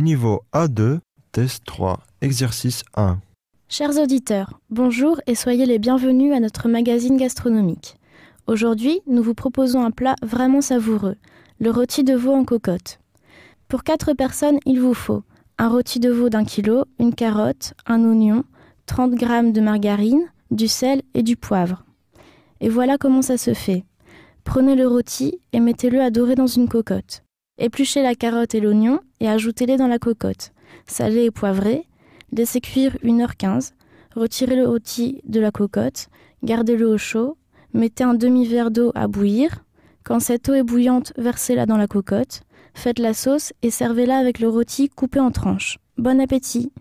Niveau A2, test 3, exercice 1. Chers auditeurs, bonjour et soyez les bienvenus à notre magazine gastronomique. Aujourd'hui, nous vous proposons un plat vraiment savoureux, le rôti de veau en cocotte. Pour 4 personnes, il vous faut un rôti de veau d'un kilo, une carotte, un oignon, 30 g de margarine, du sel et du poivre. Et voilà comment ça se fait. Prenez le rôti et mettez-le à dorer dans une cocotte. Épluchez la carotte et l'oignon et ajoutez-les dans la cocotte. Salez et poivrez. Laissez cuire 1h15. Retirez le rôti de la cocotte. Gardez-le au chaud. Mettez un demi-verre d'eau à bouillir. Quand cette eau est bouillante, versez-la dans la cocotte. Faites la sauce et servez-la avec le rôti coupé en tranches. Bon appétit